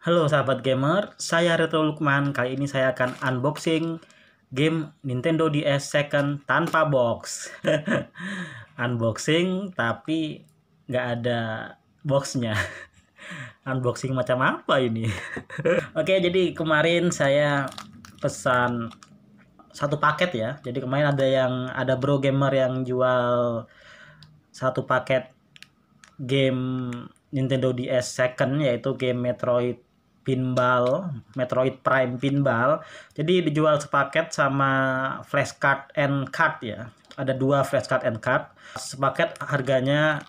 Halo sahabat gamer, saya Retro Lukman. Kali ini saya akan unboxing game Nintendo DS Second tanpa box. unboxing tapi nggak ada boxnya. unboxing macam apa ini? Oke, jadi kemarin saya pesan satu paket ya. Jadi kemarin ada yang ada bro gamer yang jual satu paket game Nintendo DS Second yaitu game Metroid pinball, Metroid Prime pinball. Jadi dijual sepaket sama flashcard and card ya. Ada dua flashcard and card. Sepaket harganya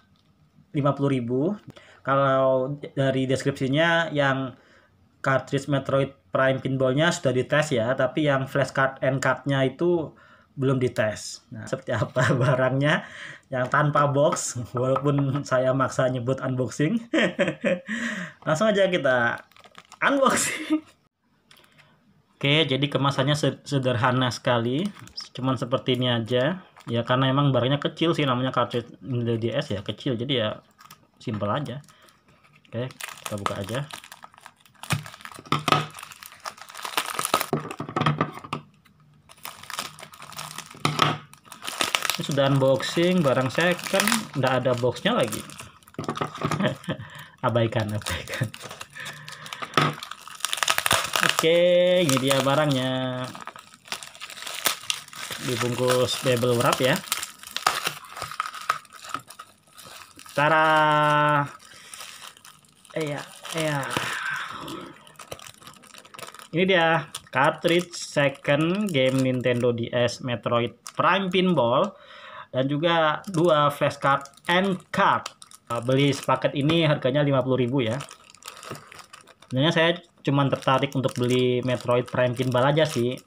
50.000. Kalau dari deskripsinya yang cartridge Metroid Prime pinballnya sudah dites ya, tapi yang flashcard and cardnya itu belum dites. Nah, seperti apa barangnya yang tanpa box, walaupun saya maksa nyebut unboxing. Langsung aja kita unboxing Oke, jadi kemasannya sederhana sekali, cuman seperti ini aja. Ya karena emang barangnya kecil sih, namanya cartridge Nintendo ya kecil, jadi ya simpel aja. Oke, kita buka aja. Ini sudah unboxing barang second, kan ada boxnya lagi. abaikan, abaikan. Oke, ini dia barangnya. Dibungkus bubble wrap ya. Tara. Eh ya, eh ya, Ini dia cartridge second game Nintendo DS Metroid Prime Pinball dan juga dua flashcard and card. Beli sepaket ini harganya 50.000 ya. Sebenarnya saya cuman tertarik untuk beli Metroid Prime Pinball aja sih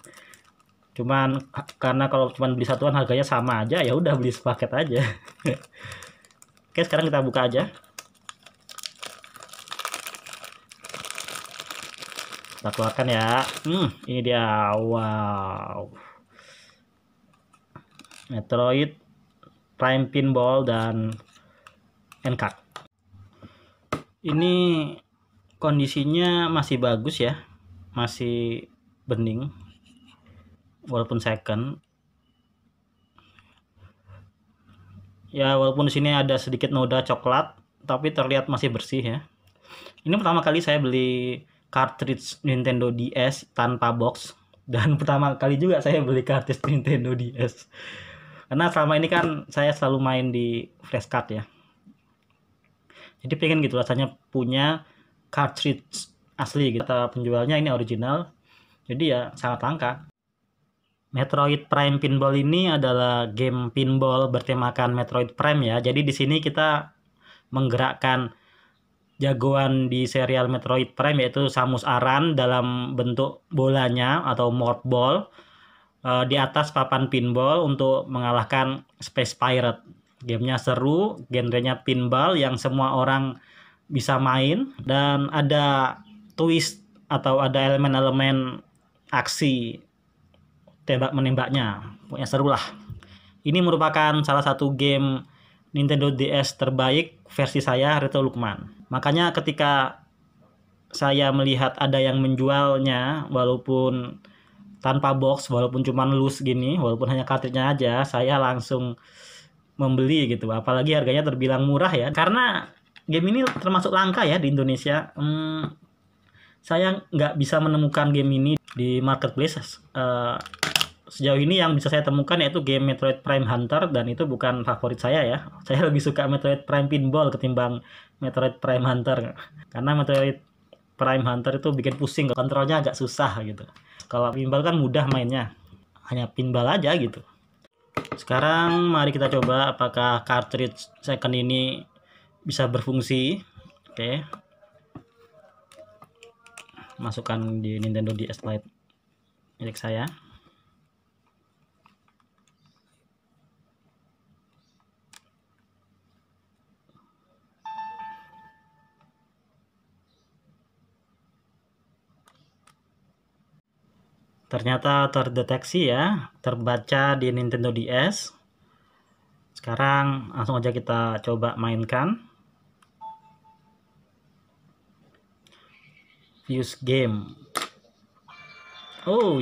cuman karena kalau cuman beli satuan harganya sama aja ya udah beli sepaket aja oke sekarang kita buka aja kita keluarkan ya hmm ini dia wow Metroid Prime Pinball dan NCAT ini kondisinya masih bagus ya masih bening walaupun second ya walaupun di sini ada sedikit noda coklat tapi terlihat masih bersih ya ini pertama kali saya beli cartridge Nintendo DS tanpa box dan pertama kali juga saya beli cartridge Nintendo DS karena selama ini kan saya selalu main di flashcard ya jadi pengen gitu rasanya punya cartridge asli kita penjualnya ini original. Jadi ya sangat langka. Metroid Prime Pinball ini adalah game pinball bertemakan Metroid Prime ya. Jadi di sini kita menggerakkan jagoan di serial Metroid Prime yaitu Samus Aran dalam bentuk bolanya atau morph ball eh, di atas papan pinball untuk mengalahkan Space Pirate. Gamenya seru, genrenya pinball yang semua orang bisa main dan ada twist atau ada elemen-elemen aksi tembak menembaknya punya seru lah ini merupakan salah satu game Nintendo DS terbaik versi saya Retro Lukman makanya ketika saya melihat ada yang menjualnya walaupun tanpa box walaupun cuma loose gini walaupun hanya kartunya aja saya langsung membeli gitu apalagi harganya terbilang murah ya karena game ini termasuk langka ya di Indonesia. Hmm, saya nggak bisa menemukan game ini di marketplace. Uh, sejauh ini yang bisa saya temukan yaitu game Metroid Prime Hunter dan itu bukan favorit saya ya. Saya lebih suka Metroid Prime Pinball ketimbang Metroid Prime Hunter. Karena Metroid Prime Hunter itu bikin pusing, kontrolnya agak susah gitu. Kalau pinball kan mudah mainnya. Hanya pinball aja gitu. Sekarang mari kita coba apakah cartridge second ini bisa berfungsi oke okay. masukkan di Nintendo DS Lite milik saya ternyata terdeteksi ya terbaca di Nintendo DS sekarang langsung aja kita coba mainkan Fuse game. Oh,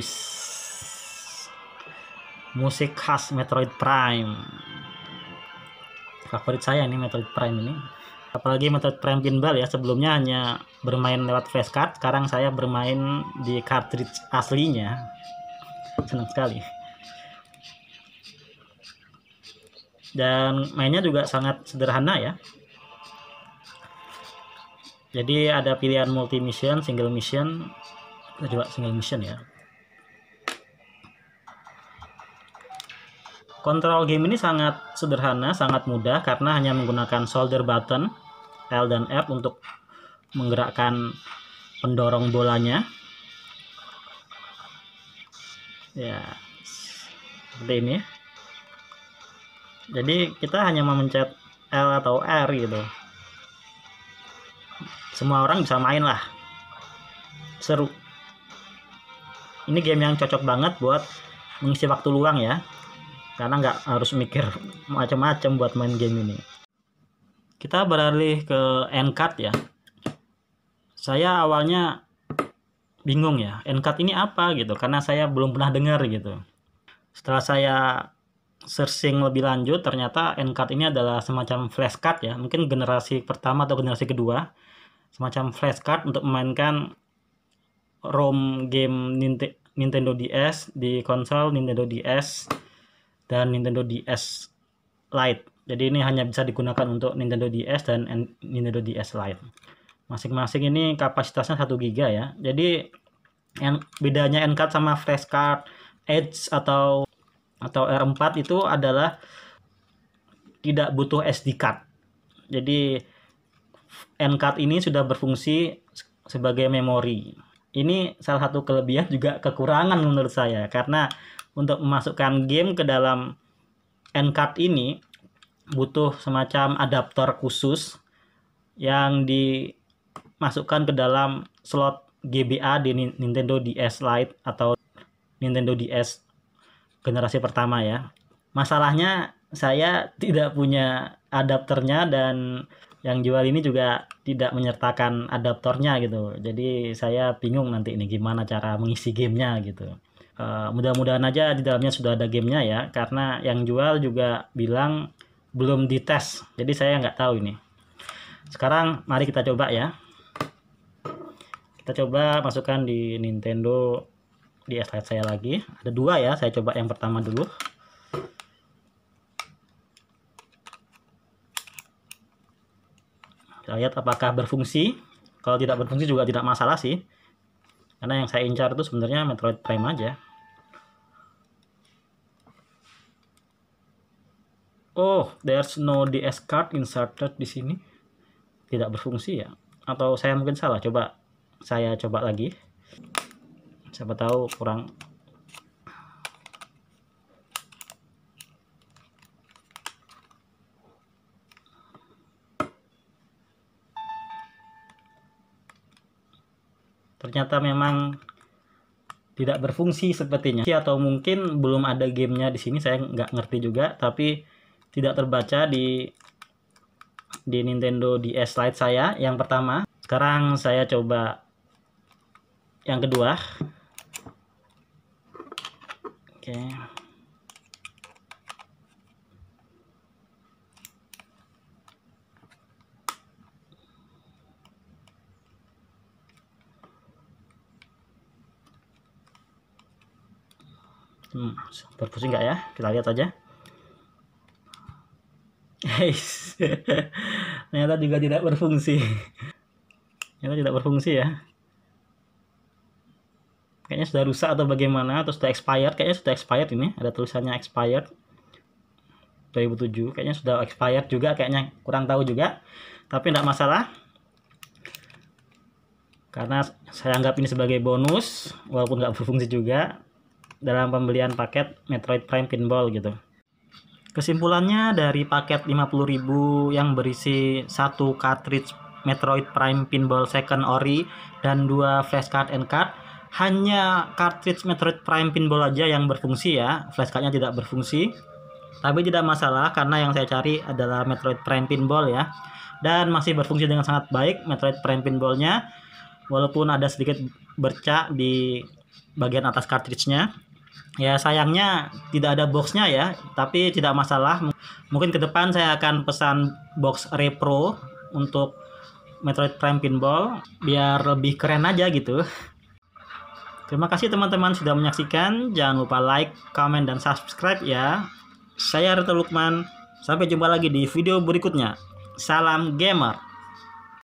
musik khas Metroid Prime. Favorit saya ini Metroid Prime ini. Apalagi Metroid Prime Pinball ya, sebelumnya hanya bermain lewat flashcard, sekarang saya bermain di cartridge aslinya. Senang sekali. Dan mainnya juga sangat sederhana ya jadi ada pilihan multi mission single mission kita coba single mission ya Kontrol game ini sangat sederhana, sangat mudah karena hanya menggunakan solder button L dan R untuk menggerakkan pendorong bolanya. Ya, seperti ini. Jadi kita hanya memencet L atau R gitu semua orang bisa main lah seru ini game yang cocok banget buat mengisi waktu luang ya karena nggak harus mikir macam-macam buat main game ini kita beralih ke Encart ya saya awalnya bingung ya Encart ini apa gitu karena saya belum pernah dengar gitu setelah saya searching lebih lanjut ternyata Encart ini adalah semacam flashcard ya mungkin generasi pertama atau generasi kedua semacam flashcard untuk memainkan ROM game Nintendo DS di konsol Nintendo DS dan Nintendo DS Lite. Jadi ini hanya bisa digunakan untuk Nintendo DS dan Nintendo DS Lite. Masing-masing ini kapasitasnya 1 giga ya. Jadi yang bedanya NCard sama flashcard Edge atau atau R4 itu adalah tidak butuh SD card. Jadi card ini sudah berfungsi sebagai memori. Ini salah satu kelebihan juga kekurangan menurut saya karena untuk memasukkan game ke dalam card ini butuh semacam adaptor khusus yang dimasukkan ke dalam slot GBA di Nintendo DS Lite atau Nintendo DS generasi pertama ya. Masalahnya saya tidak punya adapternya dan yang jual ini juga tidak menyertakan adaptornya gitu jadi saya bingung nanti ini gimana cara mengisi gamenya gitu uh, mudah-mudahan aja di dalamnya sudah ada gamenya ya karena yang jual juga bilang belum dites jadi saya nggak tahu ini sekarang mari kita coba ya kita coba masukkan di Nintendo di slide saya lagi ada dua ya saya coba yang pertama dulu Kita lihat apakah berfungsi. Kalau tidak berfungsi juga tidak masalah sih. Karena yang saya incar itu sebenarnya Metroid Prime aja. Oh, there's no DS card inserted di sini. Tidak berfungsi ya? Atau saya mungkin salah. Coba saya coba lagi. Siapa tahu kurang ternyata memang tidak berfungsi sepertinya atau mungkin belum ada gamenya di sini saya nggak ngerti juga tapi tidak terbaca di di Nintendo DS Lite saya yang pertama sekarang saya coba yang kedua oke okay. Hmm, berfungsi nggak ya? Kita lihat aja. Guys, ternyata juga tidak berfungsi. ternyata tidak berfungsi ya. Kayaknya sudah rusak atau bagaimana? Atau sudah expired? Kayaknya sudah expired ini. Ada tulisannya expired. 2007 kayaknya sudah expired juga kayaknya kurang tahu juga tapi tidak masalah karena saya anggap ini sebagai bonus walaupun nggak berfungsi juga dalam pembelian paket Metroid Prime Pinball gitu. Kesimpulannya dari paket 50.000 yang berisi satu cartridge Metroid Prime Pinball Second Ori dan dua flashcard and card hanya cartridge Metroid Prime Pinball aja yang berfungsi ya flashcardnya tidak berfungsi tapi tidak masalah karena yang saya cari adalah Metroid Prime Pinball ya dan masih berfungsi dengan sangat baik Metroid Prime Pinballnya walaupun ada sedikit bercak di bagian atas cartridge-nya ya sayangnya tidak ada boxnya ya tapi tidak masalah mungkin ke depan saya akan pesan box repro untuk Metroid Prime Pinball biar lebih keren aja gitu terima kasih teman-teman sudah menyaksikan jangan lupa like, comment, dan subscribe ya saya Reto Lukman sampai jumpa lagi di video berikutnya salam gamer